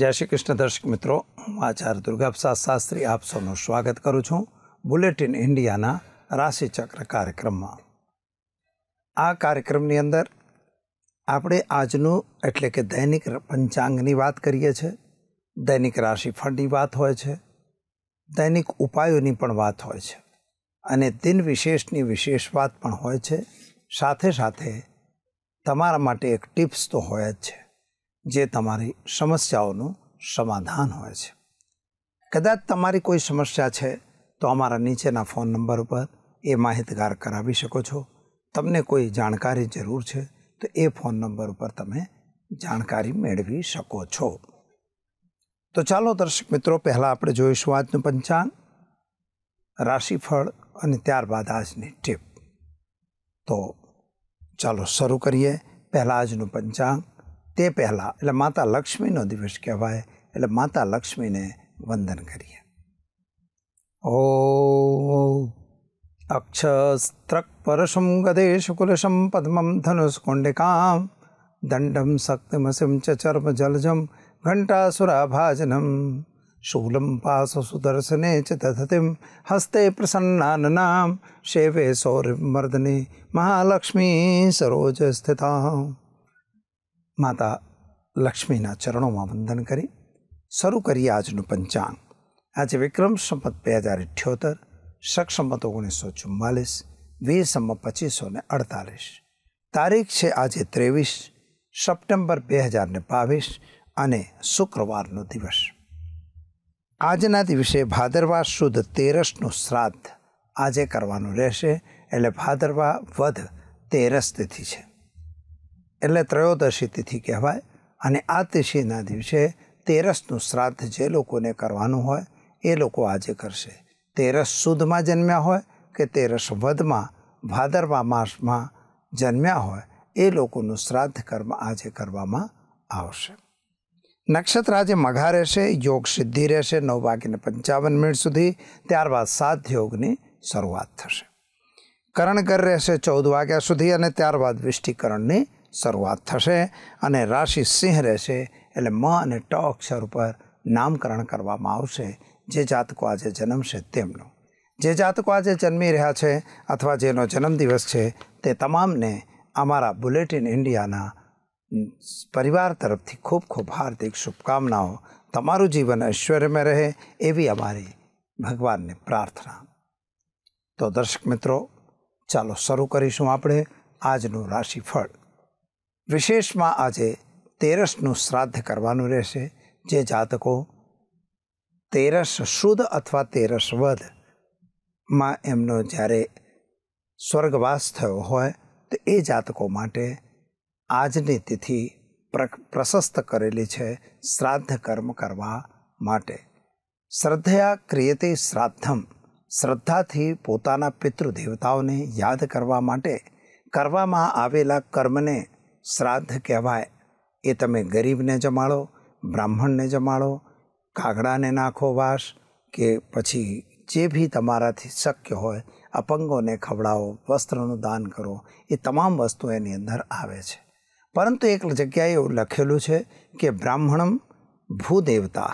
જય શ્રી કૃષ્ણ દર્શક મિત્રો હું આચાર્ય દુર્ગાપ્રસાદ શાસ્ત્રી આપ સૌનું સ્વાગત કરું છું બુલેટિન ઇન્ડિયાના રાશિચક્ર કાર્યક્રમમાં આ કાર્યક્રમની અંદર આપણે આજનું એટલે કે દૈનિક પંચાંગની વાત કરીએ છીએ દૈનિક રાશિફળની વાત હોય છે દૈનિક ઉપાયોની પણ વાત હોય છે અને દિન વિશેષની વિશેષ વાત પણ હોય છે સાથે સાથે તમારા માટે એક ટિપ્સ તો હોય જ છે જે તમારી સમસ્યાઓનું સમાધાન હોય છે કદાચ તમારી કોઈ સમસ્યા છે તો અમારા નીચેના ફોન નંબર ઉપર એ માહિતગાર કરાવી શકો છો તમને કોઈ જાણકારી જરૂર છે તો એ ફોન નંબર ઉપર તમે જાણકારી મેળવી શકો છો તો ચાલો દર્શક મિત્રો પહેલાં આપણે જોઈશું આજનું પંચાંગ રાશિફળ અને ત્યારબાદ આજની ટીપ તો ચાલો શરૂ કરીએ પહેલાં આજનું પંચાંગ ते पहला एट माता लक्ष्मी दिवस कहवा एट माता लक्ष्मी ने वंदन करिए ओ अक्षस्त्र परशुम गदेशकुलशम पद्म धनुषकुंडिका दंडम शक्तिमसीम चर्म जलजम घंटा भाजनम शूलम पास सुदर्शने चतिम हस्ते प्रसन्ना शेवे मर्दने महालक्ष्मी सरोज स्थिता માતા લક્ષ્મીના ચરણોમાં વંદન કરી શરૂ કરીએ આજનું પંચાંગ આજે વિક્રમ સંપત બે હજાર અઠ્યોતર શક સંમત ઓગણીસો ચુમ્માલીસ વીર સંમત પચીસો ને અડતાલીસ તારીખ છે આજે ત્રેવીસ સપ્ટેમ્બર બે હજાર ને બાવીસ અને શુક્રવારનો દિવસ આજના દિવસે ભાદરવા સુદ તેરસનું શ્રાદ્ધ આજે કરવાનું રહેશે એટલે ભાદરવા વધ તેરસ તિથિ છે એટલે ત્રયોદશી તિથિ કહેવાય અને આ તિથિના દિવસે તેરસનું શ્રાદ્ધ જે લોકોને કરવાનું હોય એ લોકો આજે કરશે તેરસ સુદમાં જન્મ્યા હોય કે તેરસ વધમાં ભાદરવા માસમાં જન્મ્યા હોય એ લોકોનું શ્રાદ્ધ કર્મ આજે કરવામાં આવશે નક્ષત્ર આજે મઘા રહેશે યોગ સિદ્ધિ રહેશે નવ વાગીને પંચાવન મિનિટ સુધી ત્યારબાદ સાત યોગની શરૂઆત થશે કરણકર રહેશે ચૌદ વાગ્યા સુધી અને ત્યારબાદ વિષ્ટિકરણની શરૂઆત થશે અને રાશિ સિંહ રહેશે એટલે મ અને ટ અક્ષર ઉપર નામકરણ કરવામાં આવશે જે જાતકો આજે જન્મશે તેમનું જે જાતકો આજે જન્મી રહ્યા છે અથવા જેનો જન્મદિવસ છે તે તમામને અમારા બુલેટિન ઇન્ડિયાના પરિવાર તરફથી ખૂબ ખૂબ હાર્દિક શુભકામનાઓ તમારું જીવન ઐશ્વર્યમાં રહે એવી અમારી ભગવાનને પ્રાર્થના તો દર્શક મિત્રો ચાલો શરૂ કરીશું આપણે આજનું રાશિફળ વિશેષમાં આજે તેરસનું શ્રાદ્ધ કરવાનું રહેશે જે જાતકો તેરસ શુદ્ધ અથવા તેરસ વધમાં એમનો જ્યારે સ્વર્ગવાસ થયો હોય તો એ જાતકો માટે આજની તિથિ પ્ર પ્રશસ્ત કરેલી છે શ્રાદ્ધ કર્મ કરવા માટે શ્રદ્ધયા ક્રિયતે શ્રાદ્ધમ શ્રદ્ધાથી પોતાના પિતૃદેવતાઓને યાદ કરવા માટે કરવામાં આવેલા કર્મને શ્રાદ્ધ કહેવાય એ તમે ગરીબને જમાડો બ્રાહ્મણને જમાડો કાગડાને નાખો વાસ કે પછી જે બી તમારાથી શક્ય હોય અપંગોને ખવડાવો વસ્ત્રનું દાન કરો એ તમામ વસ્તુ એની અંદર આવે છે પરંતુ એક જગ્યાએ એવું લખેલું છે કે બ્રાહ્મણમ ભૂદેવતા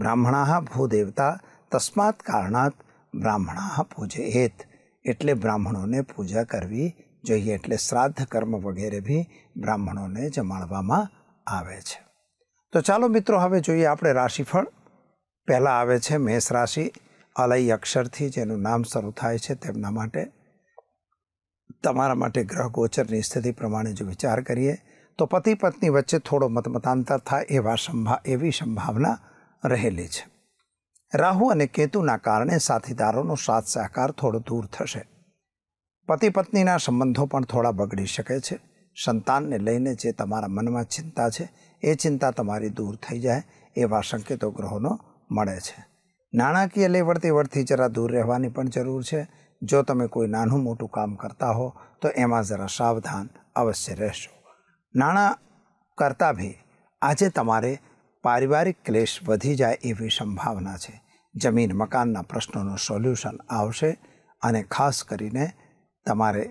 બ્રાહ્મણા ભૂદેવતા તસ્માત કારણાત બ્રાહ્મણા પૂજે પૂજેત એટલે બ્રાહ્મણોને પૂજા કરવી જોઈએ એટલે શ્રાદ્ધ કર્મ વગેરે બી બ્રાહ્મણોને જમાડવામાં આવે છે તો ચાલો મિત્રો હવે જોઈએ આપણે રાશિફળ પહેલાં આવે છે મેષ રાશિ અલય અક્ષરથી જેનું નામ શરૂ થાય છે તેમના માટે તમારા માટે ગ્રહ ગોચરની સ્થિતિ પ્રમાણે જો વિચાર કરીએ તો પતિ પત્ની વચ્ચે થોડો મતમતાંતર થાય એવા સંભા એવી સંભાવના રહેલી છે રાહુ અને કેતુના કારણે સાથીદારોનો સાથ સહકાર થોડો દૂર થશે પતિ પત્નીના સંબંધો પણ થોડા બગડી શકે છે સંતાનને લઈને જે તમારા મનમાં ચિંતા છે એ ચિંતા તમારી દૂર થઈ જાય એવા સંકેતો ગ્રહોનો મળે છે નાણાકીય લેવડતી વળતી જરા દૂર રહેવાની પણ જરૂર છે જો તમે કોઈ નાનું મોટું કામ કરતા હો તો એમાં જરા સાવધાન અવશ્ય રહેશો નાણાં કરતાં બી આજે તમારે પારિવારિક ક્લેશ વધી જાય એવી સંભાવના છે જમીન મકાનના પ્રશ્નોનું સોલ્યુશન આવશે અને ખાસ કરીને તમારે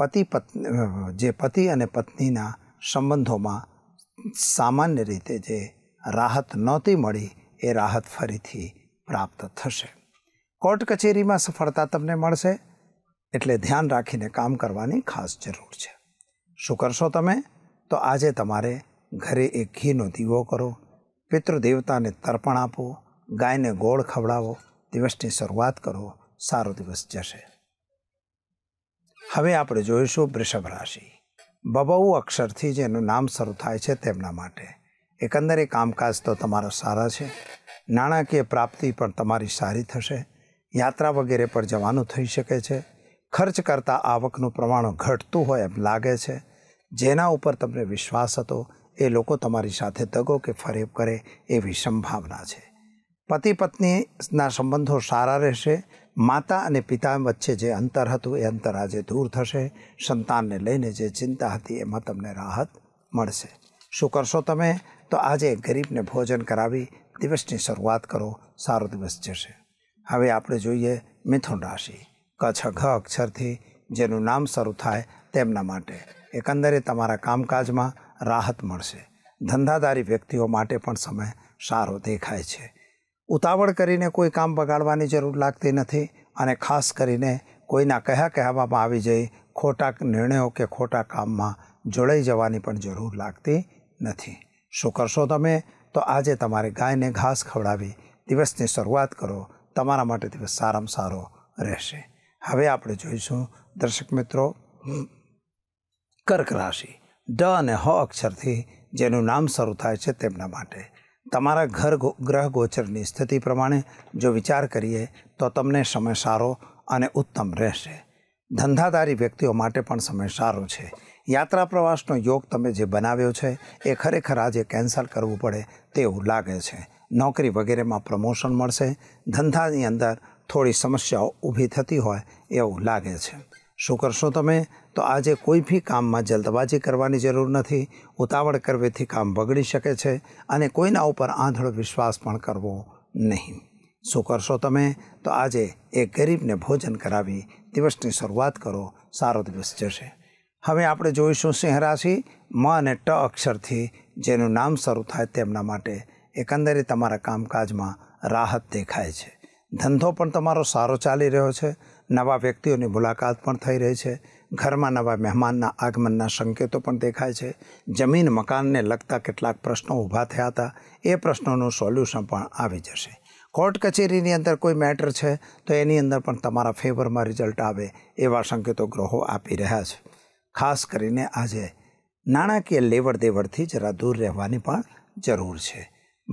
પતિ પત્ની જે પતિ અને પત્નીના સંબંધોમાં સામાન્ય રીતે જે રાહત નહોતી મળી એ રાહત ફરીથી પ્રાપ્ત થશે કોર્ટ કચેરીમાં સફળતા તમને મળશે એટલે ધ્યાન રાખીને કામ કરવાની ખાસ જરૂર છે શું કરશો તમે તો આજે તમારે ઘરે એક ઘીનો દીવો કરો પિતૃદેવતાને તર્પણ આપો ગાયને ગોળ ખવડાવો દિવસની શરૂઆત કરો સારો દિવસ જશે હવે આપણે જોઈશું વૃષભ રાશિ બબઉ અક્ષરથી જેનું નામ શરૂ થાય છે તેમના માટે એકંદરે કામકાજ તો તમારા સારા છે નાણાકીય પ્રાપ્તિ પણ તમારી સારી થશે યાત્રા વગેરે પર જવાનું થઈ શકે છે ખર્ચ કરતાં આવકનું પ્રમાણ ઘટતું હોય એમ લાગે છે જેના ઉપર તમને વિશ્વાસ હતો એ લોકો તમારી સાથે દગો કે ફરેબ કરે એવી સંભાવના છે પતિ પત્નીના સંબંધો સારા રહેશે માતા અને પિતા વચ્ચે જે અંતર હતું એ અંતર આજે દૂર થશે સંતાનને લઈને જે ચિંતા હતી એમાં તમને રાહત મળશે શું કરશો તમે તો આજે ગરીબને ભોજન કરાવી દિવસની શરૂઆત કરો સારો દિવસ જશે હવે આપણે જોઈએ મિથુન રાશિ કચ્છ ઘ અક્ષરથી જેનું નામ શરૂ થાય તેમના માટે એકંદરે તમારા કામકાજમાં રાહત મળશે ધંધાદારી વ્યક્તિઓ માટે પણ સમય સારો દેખાય છે ઉતાવળ કરીને કોઈ કામ બગાડવાની જરૂર લાગતી નથી અને ખાસ કરીને કોઈના કહ્યા કહેવામાં આવી જઈ ખોટા નિર્ણયો કે ખોટા કામમાં જોડાઈ જવાની પણ જરૂર લાગતી નથી શું કરશો તમે તો આજે તમારે ગાયને ઘાસ ખવડાવી દિવસની શરૂઆત કરો તમારા માટે દિવસ સારામાં સારો રહેશે હવે આપણે જોઈશું દર્શક મિત્રો કર્ક રાશિ ડ અને હ અક્ષરથી જેનું નામ શરૂ થાય છે તેમના માટે તમારા ઘર ગ્રહ ગોચરની સ્થિતિ પ્રમાણે જો વિચાર કરીએ તો તમને સમય સારો અને ઉત્તમ રહેશે ધંધાદારી વ્યક્તિઓ માટે પણ સમય સારો છે યાત્રા પ્રવાસનો યોગ તમે જે બનાવ્યો છે એ ખરેખર આજે કેન્સલ કરવું પડે તેવું લાગે છે નોકરી વગેરેમાં પ્રમોશન મળશે ધંધાની અંદર થોડી સમસ્યાઓ ઊભી થતી હોય એવું લાગે છે શું કરશો તમે તો આજે કોઈ બી કામમાં જલ્દબાજી કરવાની જરૂર નથી ઉતાવળ કરવાથી કામ બગડી શકે છે અને કોઈના ઉપર આંધળો વિશ્વાસ પણ કરવો નહીં શું કરશો તમે તો આજે એ ગરીબને ભોજન કરાવી દિવસની શરૂઆત કરો સારો દિવસ જશે હવે આપણે જોઈશું સિંહ મ અને ટ અક્ષરથી જેનું નામ શરૂ થાય તેમના માટે એકંદરે તમારા કામકાજમાં રાહત દેખાય છે ધંધો પણ તમારો સારો ચાલી રહ્યો છે નવા વ્યક્તિઓની મુલાકાત પણ થઈ રહી છે ઘરમાં નવા મહેમાનના આગમનના સંકેતો પણ દેખાય છે જમીન મકાનને લગતા કેટલાક પ્રશ્નો ઊભા થયા હતા એ પ્રશ્નોનું સોલ્યુશન પણ આવી જશે કોર્ટ કચેરીની અંદર કોઈ મેટર છે તો એની અંદર પણ તમારા ફેવરમાં રિઝલ્ટ આવે એવા સંકેતો ગ્રહો આપી રહ્યા છે ખાસ કરીને આજે નાણાકીય લેવડ દેવડથી જરા દૂર રહેવાની પણ જરૂર છે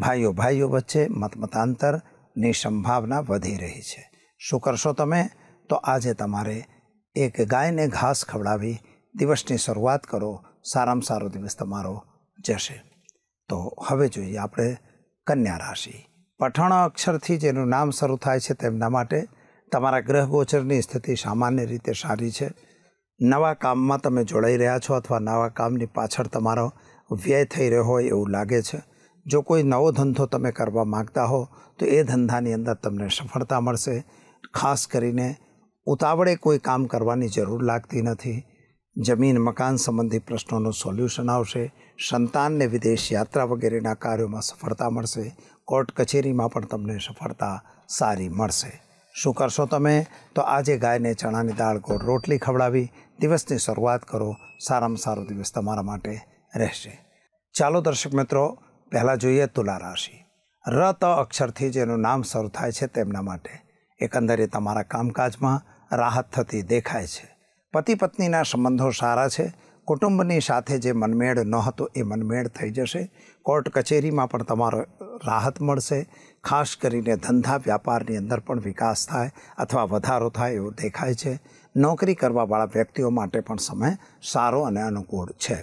ભાઈઓ ભાઈઓ વચ્ચે મતમતાંતરની સંભાવના વધી રહી છે શું કરશો તમે તો આજે તમારે એક ગાયને ઘાસ ખવડાવી દિવસની શરૂઆત કરો સારામાં સારો દિવસ તમારો જશે તો હવે જોઈએ આપણે કન્યા રાશિ પઠણ અક્ષરથી જેનું નામ શરૂ થાય છે તેમના માટે તમારા ગ્રહ ગોચરની સ્થિતિ સામાન્ય રીતે સારી છે નવા કામમાં તમે જોડાઈ રહ્યા છો અથવા નવા કામની પાછળ તમારો વ્યય થઈ રહ્યો હોય એવું લાગે છે જો કોઈ નવો ધંધો તમે કરવા માગતા હો તો એ ધંધાની અંદર તમને સફળતા મળશે ખાસ કરીને ઉતાવળે કોઈ કામ કરવાની જરૂર લાગતી નથી જમીન મકાન સંબંધી પ્રશ્નોનું સોલ્યુશન આવશે સંતાનને વિદેશ યાત્રા વગેરેના કાર્યોમાં સફળતા મળશે કોર્ટ કચેરીમાં પણ તમને સફળતા સારી મળશે શું કરશો તમે તો આજે ગાયને ચણાની દાળ ગોળ રોટલી ખવડાવી દિવસની શરૂઆત કરો સારામાં સારો દિવસ તમારા માટે રહેશે ચાલો દર્શક મિત્રો પહેલાં જોઈએ તુલા રાશિ ર ત અક્ષરથી જેનું નામ શરૂ થાય છે તેમના માટે એકંદરે તમારા કામકાજમાં રાહત થતી દેખાય છે પતિ પત્નીના સંબંધો સારા છે કુટુંબની સાથે જે મનમેળ ન હતો એ મનમેળ થઈ જશે કોર્ટ કચેરીમાં પણ તમારો રાહત મળશે ખાસ કરીને ધંધા વ્યાપારની અંદર પણ વિકાસ થાય અથવા વધારો થાય એવું દેખાય છે નોકરી કરવાવાળા વ્યક્તિઓ માટે પણ સમય સારો અને અનુકૂળ છે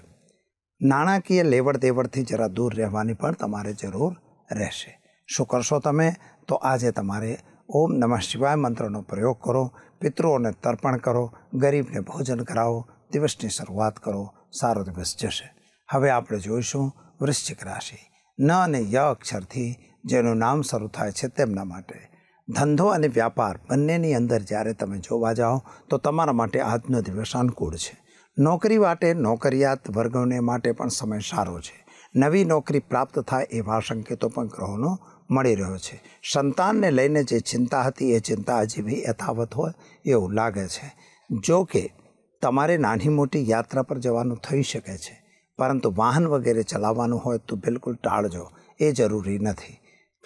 નાણાકીય લેવડ દેવડથી જરા દૂર રહેવાની પણ તમારે જરૂર રહેશે શું કરશો તમે તો આજે તમારે ઓમ નમઃ શિવાય મંત્રનો પ્રયોગ કરો પિતૃઓને તર્પણ કરો ગરીબને ભોજન કરાવો દિવસની શરૂઆત કરો સારો દિવસ જશે હવે આપણે જોઈશું વૃશ્ચિક રાશિ ન અને ય અક્ષરથી જેનું નામ શરૂ થાય છે તેમના માટે ધંધો અને વ્યાપાર બંનેની અંદર જ્યારે તમે જોવા જાઓ તો તમારા માટે આજનો દિવસ અનુકૂળ છે નોકરી માટે નોકરિયાત વર્ગોને માટે પણ સમય સારો છે નવી નોકરી પ્રાપ્ત થાય એવા સંકેતો પણ ગ્રહોનો મળી રહ્યો છે સંતાનને લઈને જે ચિંતા હતી એ ચિંતા હજી બી યથાવત હોય એવું લાગે છે જો કે તમારે નાની મોટી યાત્રા પર જવાનું થઈ શકે છે પરંતુ વાહન વગેરે ચલાવવાનું હોય તો બિલકુલ ટાળજો એ જરૂરી નથી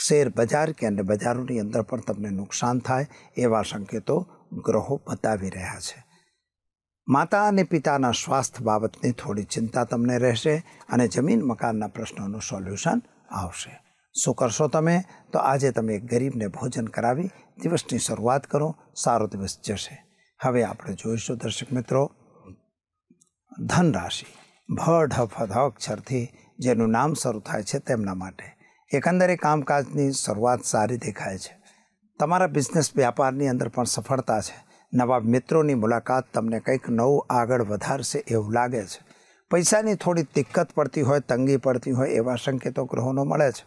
શેર બજાર કે અન્ય બજારોની અંદર પણ તમને નુકસાન થાય એવા સંકેતો ગ્રહો બતાવી રહ્યા છે માતા અને પિતાના સ્વાસ્થ્ય બાબતની થોડી ચિંતા તમને રહેશે અને જમીન મકાનના પ્રશ્નોનું સોલ્યુશન આવશે જો કરશો તમે તો આજે તમને ગરીબને ભોજન કરાવી દિવસની શરૂઆત કરો સારો દિવસ જ છે હવે આપણે જોઈશું દર્શક મિત્રો ધન રાશિ ભડ ફધ ફધ અક્ષર થી જેનું નામ શરૂ થાય છે તેમના માટે એકંદરે કામકાજની શરૂઆત સારી દેખાય છે તમારો બિઝનેસ વેપારની અંદર પણ સફળતા છે નવા મિત્રોની મુલાકાત તમને કઈક નવું આગળ વધારશે એવું લાગે છે પૈસાની થોડી તકકત પડતી હોય તંગી પડતી હોય એવા સંકેતો ગ્રહોનો મળે છે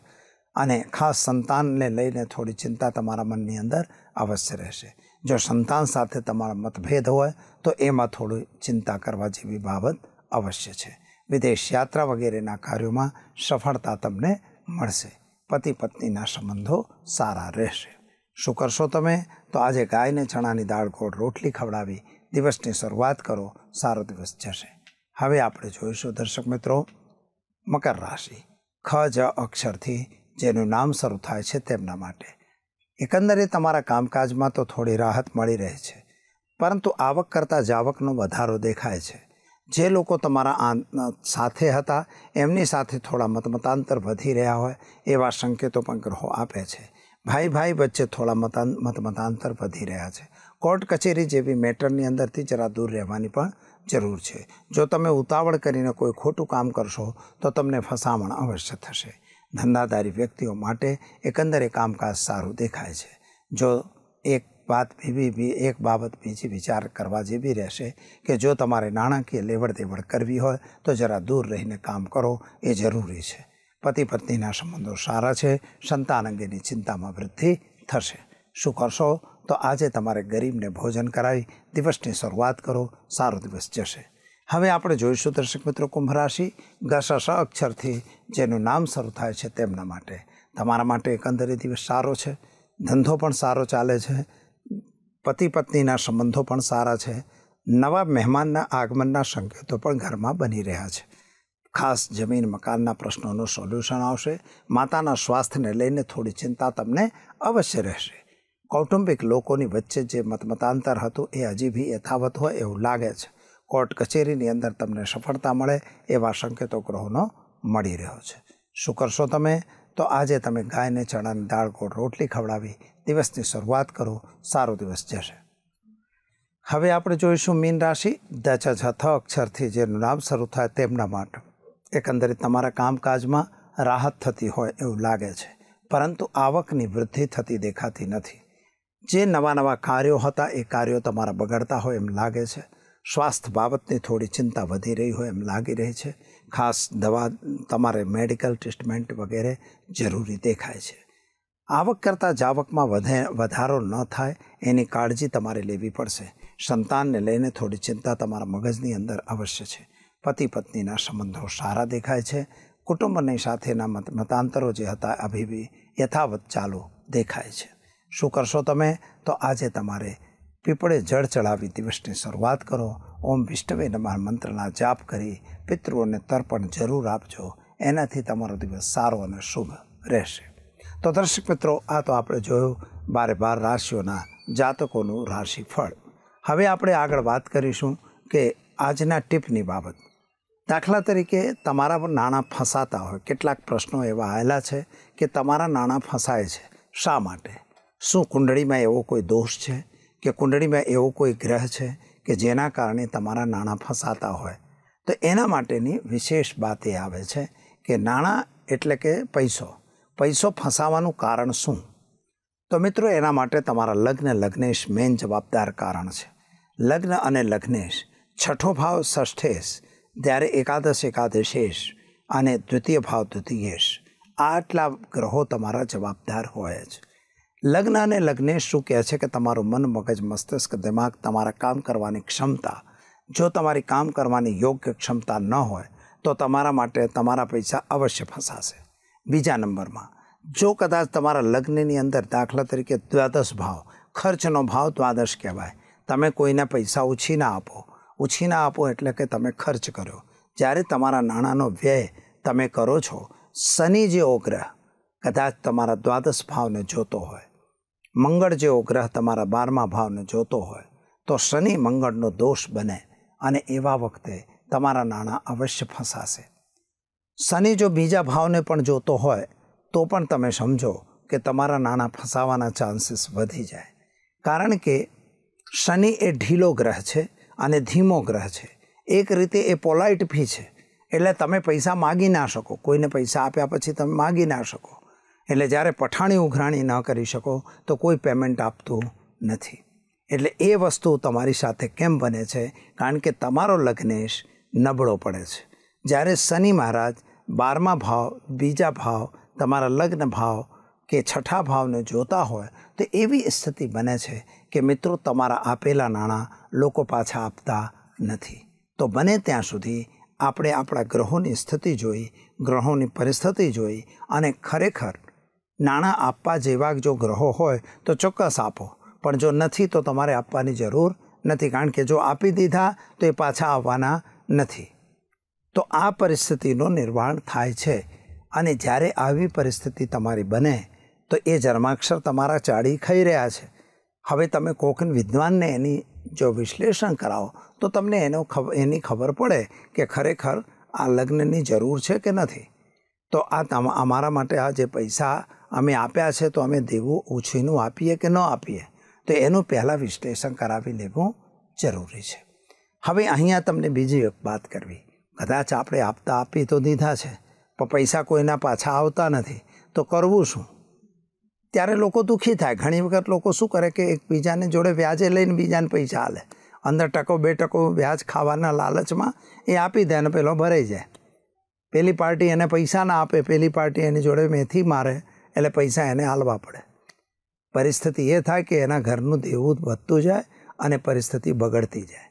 અને ખાસ સંતાનને લઈને થોડી ચિંતા તમારા મનની અંદર અવશ્ય રહેશે જો સંતાન સાથે તમારા મતભેદ હોય તો એમાં થોડી ચિંતા કરવા જેવી બાબત અવશ્ય છે વિદેશ યાત્રા વગેરેના કાર્યોમાં સફળતા તમને મળશે પતિ પત્નીના સંબંધો સારા રહેશે શું કરશો તમે તો આજે ગાયને ચણાની દાળ ગોળ રોટલી ખવડાવી દિવસની શરૂઆત કરો સારો દિવસ જશે હવે આપણે જોઈશું દર્શક મિત્રો મકર રાશિ ખ જ અક્ષરથી જેનું નામ શરૂ થાય છે તેમના માટે એકંદરે તમારા કામકાજમાં તો થોડી રાહત મળી રહે છે પરંતુ આવક કરતાં જાવકનો વધારો દેખાય છે જે લોકો તમારા સાથે હતા એમની સાથે થોડા મતમતાંતર વધી રહ્યા હોય એવા સંકેતો પણ ગ્રહો આપે છે ભાઈ ભાઈ વચ્ચે થોડા મતાન મતમતાંતર વધી રહ્યા છે કોર્ટ કચેરી જેવી મેટરની અંદરથી જરા દૂર રહેવાની પણ જરૂર છે જો તમે ઉતાવળ કરીને કોઈ ખોટું કામ કરશો તો તમને ફસામણ અવશ્ય થશે ધંધાદારી વ્યક્તિઓ માટે એકંદરે કામકાજ સારું દેખાય છે જો એક વાત બી એક બાબત બીજી વિચાર કરવા જેવી રહેશે કે જો તમારે નાણાકીય લેવડ દેવડ કરવી હોય તો જરા દૂર રહીને કામ કરો એ જરૂરી છે પતિ પત્નીના સંબંધો સારા છે સંતાન અંગેની ચિંતામાં વૃદ્ધિ થશે શું કરશો તો આજે તમારે ગરીબને ભોજન કરાવી દિવસની શરૂઆત કરો સારો દિવસ જશે હવે આપણે જોઈશું દર્શક મિત્રો કુંભ રાશિ ગશાશા અક્ષરથી જેનું નામ શરૂ થાય છે તેમના માટે તમારા માટે એકંદરે દિવસ સારો છે ધંધો પણ સારો ચાલે છે પતિ પત્નીના સંબંધો પણ સારા છે નવા મહેમાનના આગમનના સંકેતો પણ ઘરમાં બની રહ્યા છે ખાસ જમીન મકાનના પ્રશ્નોનું સોલ્યુશન આવશે માતાના સ્વાસ્થ્યને લઈને થોડી ચિંતા તમને અવશ્ય રહેશે કૌટુંબિક લોકોની વચ્ચે જે મતમતાંતર હતું એ હજી બી યથાવત હોય એવું લાગે છે કોર્ટ કચેરીની અંદર તમને સફળતા મળે એવા સંકેતો ગ્રહોનો મળી રહ્યો છે શું કરશો તમે તો આજે તમે ગાયને ચણાની દાળ ગોળ રોટલી ખવડાવી દિવસની શરૂઆત કરો સારો દિવસ જશે હવે આપણે જોઈશું મીન રાશિ દચ છથ અક્ષરથી જેનું નામ શરૂ થાય તેમના માટે એકંદરે તમારા કામકાજમાં રાહત થતી હોય એવું લાગે છે પરંતુ આવકની વૃદ્ધિ થતી દેખાતી નથી જે નવા નવા કાર્યો હતા એ કાર્યો તમારા બગડતા હોય એમ લાગે છે સ્વાસ્થ્ય બાબતની થોડી ચિંતા વધી રહી હોય એમ લાગી રહી છે ખાસ દવા તમારે મેડિકલ ટ્રીટમેન્ટ વગેરે જરૂરી દેખાય છે આવક કરતાં જાવકમાં વધે વધારો ન થાય એની કાળજી તમારે લેવી પડશે સંતાનને લઈને થોડી ચિંતા તમારા મગજની અંદર અવશ્ય છે પતિ પત્નીના સંબંધો સારા દેખાય છે કુટુંબની સાથેના મત મતાંતરો જે હતા અભિવી યથાવત ચાલુ દેખાય છે શું કરશો તમે તો આજે તમારે પીપળે જળ ચડાવી દિવસની શરૂઆત કરો ઓમ વિષ્ણવે નમઃ મંત્રના જાપ કરી પિતૃઓને તર્પણ જરૂર આપજો એનાથી તમારો દિવસ સારો અને શુભ રહેશે તો દર્શક મિત્રો આ તો આપણે જોયું બારે બાર રાશિઓના જાતકોનું રાશિફળ હવે આપણે આગળ વાત કરીશું કે આજના ટીપની બાબત દાખલા તરીકે તમારા પર નાણાં ફસાતા હોય કેટલાક પ્રશ્નો એવા આવેલા છે કે તમારા નાણાં ફસાય છે શા માટે શું કુંડળીમાં એવો કોઈ દોષ છે કે કુંડળીમાં એવો કોઈ ગ્રહ છે કે જેના કારણે તમારા નાણાં ફસાતા હોય તો એના માટેની વિશેષ વાત એ આવે છે કે નાણાં એટલે કે પૈસો પૈસો ફસાવાનું કારણ શું તો મિત્રો એના માટે તમારા લગ્ન લગ્નેશ મેન જવાબદાર કારણ છે લગ્ન અને લગ્નેશ છઠ્ઠો ભાવ ષષ્ઠેશ જ્યારે એકાદશ એકાદશેશ અને દ્વિતીય ભાવ દ્વિતીયેશ આટલા ગ્રહો તમારા જવાબદાર હોય છે લગ્નને લગ્ને શું કહે છે કે તમારું મન મગજ મસ્તિષ્ક દિમાગ તમારા કામ કરવાની ક્ષમતા જો તમારી કામ કરવાની યોગ્ય ક્ષમતા ન હોય તો તમારા માટે તમારા પૈસા અવશ્ય ફસાશે બીજા નંબરમાં જો કદાચ તમારા લગ્નની અંદર દાખલા તરીકે દ્વાદશ ભાવ ખર્ચનો ભાવ દ્વાદશ કહેવાય તમે કોઈને પૈસા ઉછીના આપો ઉછીના આપો એટલે કે તમે ખર્ચ કર્યો જ્યારે તમારા નાણાંનો વ્યય તમે કરો છો શનિ જેવો ગ્રહ કદાચ તમારા દ્વાદશ ભાવને જોતો હોય મંગળ જેવો ગ્રહ તમારા બારમા ભાવને જોતો હોય તો શનિ મંગળનો દોષ બને અને એવા વખતે તમારા નાણાં અવશ્ય ફસાશે શનિ જો બીજા ભાવને પણ જોતો હોય તો પણ તમે સમજો કે તમારા નાણાં ફસાવાના ચાન્સીસ વધી જાય કારણ કે શનિ એ ઢીલો ગ્રહ છે અને ધીમો ગ્રહ છે એક રીતે એ પોલાઇટ ફી છે એટલે તમે પૈસા માગી ના શકો કોઈને પૈસા આપ્યા પછી તમે માગી ના શકો એટલે જ્યારે પઠાણી ઉઘરાણી ન કરી શકો તો કોઈ પેમેન્ટ આપતું નથી એટલે એ વસ્તુ તમારી સાથે કેમ બને છે કારણ કે તમારો લગ્નેશ નબળો પડે છે જ્યારે શનિ મહારાજ બારમા ભાવ બીજા ભાવ તમારા લગ્ન ભાવ કે છઠ્ઠા ભાવને જોતા હોય તો એવી સ્થિતિ બને છે કે મિત્રો તમારા આપેલા નાણાં લોકો પાછા આપતા નથી તો બને ત્યાં સુધી આપણે આપણા ગ્રહોની સ્થિતિ જોઈ ગ્રહોની પરિસ્થિતિ જોઈ અને ખરેખર નાણાં આપવા જેવા જો ગ્રહો હોય તો ચોક્કસ આપો પણ જો નથી તો તમારે આપવાની જરૂર નથી કારણ કે જો આપી દીધા તો એ પાછા આવવાના નથી તો આ પરિસ્થિતિનું નિર્વાણ થાય છે અને જ્યારે આવી પરિસ્થિતિ તમારી બને તો એ જન્માક્ષર તમારા ચાડી ખાઈ રહ્યા છે હવે તમે કોકન વિદ્વાનને એની જો વિશ્લેષણ કરાવો તો તમને એનો એની ખબર પડે કે ખરેખર આ લગ્નની જરૂર છે કે નથી તો આ અમારા માટે આ જે પૈસા અમે આપ્યા છે તો અમે દેવું ઓછીનું આપીએ કે ન આપીએ તો એનું પહેલાં વિશ્લેષણ કરાવી લેવું જરૂરી છે હવે અહીંયા તમને બીજી એક વાત કરવી કદાચ આપણે આપતા આપી તો દીધા છે પણ પૈસા કોઈના પાછા આવતા નથી તો કરવું શું ત્યારે લોકો દુઃખી થાય ઘણી વખત લોકો શું કરે કે એકબીજાને જોડે વ્યાજે લઈને બીજાને પૈસા હાલે અંદર ટકો બે ટકો વ્યાજ ખાવાના લાલચમાં એ આપી દે અને પેલો ભરાઈ જાય પેલી પાર્ટી એને પૈસા ના આપે પેલી પાર્ટી એની જોડે મેથી મારે એટલે પૈસા એને હાલવા પડે પરિસ્થિતિ એ થાય કે એના ઘરનું દેવું વધતું જાય અને પરિસ્થિતિ બગડતી જાય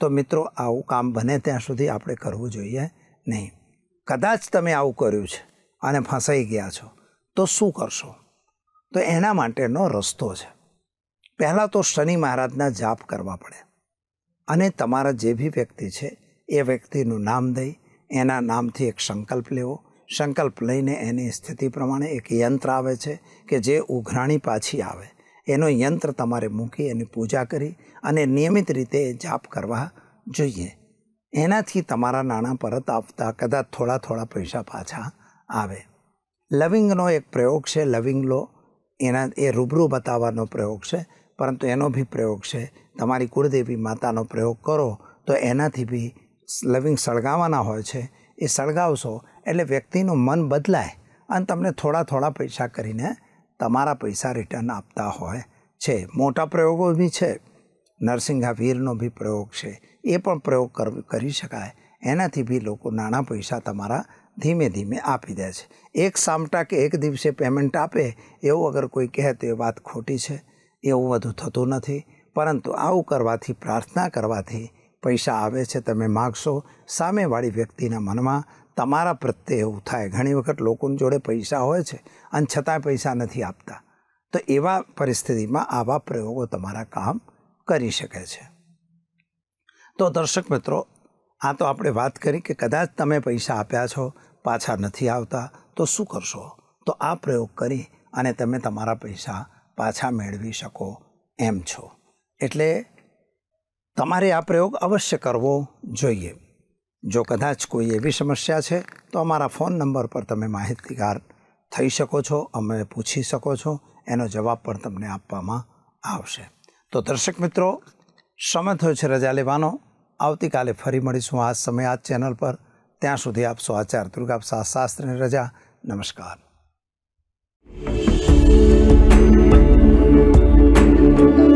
તો મિત્રો આવું કામ બને ત્યાં સુધી આપણે કરવું જોઈએ નહીં કદાચ તમે આવું કર્યું છે અને ફસાઈ ગયા છો તો શું કરશો તો એના માટેનો રસ્તો છે પહેલાં તો શનિ મહારાજના જાપ કરવા પડે અને તમારા જે બી વ્યક્તિ છે એ વ્યક્તિનું નામ દઈ એના નામથી એક સંકલ્પ લેવો સંકલ્પ લઈને એની સ્થિતિ પ્રમાણે એક યંત્ર આવે છે કે જે ઉઘરાણી પાછી આવે એનો યંત્ર તમારે મૂકી એની પૂજા કરી અને નિયમિત રીતે જાપ કરવા જોઈએ એનાથી તમારા નાણાં પરત આવતા કદાચ થોડા થોડા પૈસા પાછા આવે લવિંગનો એક પ્રયોગ છે લવિંગ લો એના એ રૂબરૂ બતાવવાનો પ્રયોગ છે પરંતુ એનો બી પ્રયોગ છે તમારી કુળદેવી માતાનો પ્રયોગ કરો તો એનાથી બી લવિંગ સળગાવવાના હોય છે એ સળગાવશો એટલે વ્યક્તિનું મન બદલાય અને તમને થોડા થોડા પૈસા કરીને તમારા પૈસા રિટર્ન આપતા હોય છે મોટા પ્રયોગો બી છે નરસિંહા વીરનો બી પ્રયોગ છે એ પણ પ્રયોગ કરી શકાય એનાથી બી લોકો નાણાં પૈસા તમારા ધીમે ધીમે આપી દે છે એક સામટા કે એક દિવસે પેમેન્ટ આપે એવું અગર કોઈ કહે તો એ વાત ખોટી છે એવું વધુ થતું નથી પરંતુ આવું કરવાથી પ્રાર્થના કરવાથી પૈસા આવે છે તમે માગશો સામેવાળી વ્યક્તિના મનમાં તમારા પ્રત્યે એવું થાય ઘણી વખત લોકોની જોડે પૈસા હોય છે અને છતાંય પૈસા નથી આપતા તો એવા પરિસ્થિતિમાં આવા પ્રયોગો તમારા કામ કરી શકે છે તો દર્શક મિત્રો આ તો આપણે વાત કરી કે કદાચ તમે પૈસા આપ્યા છો પાછા નથી આવતા તો શું કરશો તો આ પ્રયોગ કરી અને તમે તમારા પૈસા પાછા મેળવી શકો એમ છો એટલે તમારે આ પ્રયોગ અવશ્ય કરવો જોઈએ જો કદાચ કોઈ એવી સમસ્યા છે તો અમારા ફોન નંબર પર તમે માહિતીગાર થઈ શકો છો અમને પૂછી શકો છો એનો જવાબ પણ તમને આપવામાં આવશે તો દર્શક મિત્રો સમય થયો છે રજા લેવાનો આવતીકાલે ફરી મળીશું આ સમય આ ચેનલ પર ત્યાં સુધી આપશો આચાર દુર્ગાપ્સા શાસ્ત્રની રજા નમસ્કાર thank you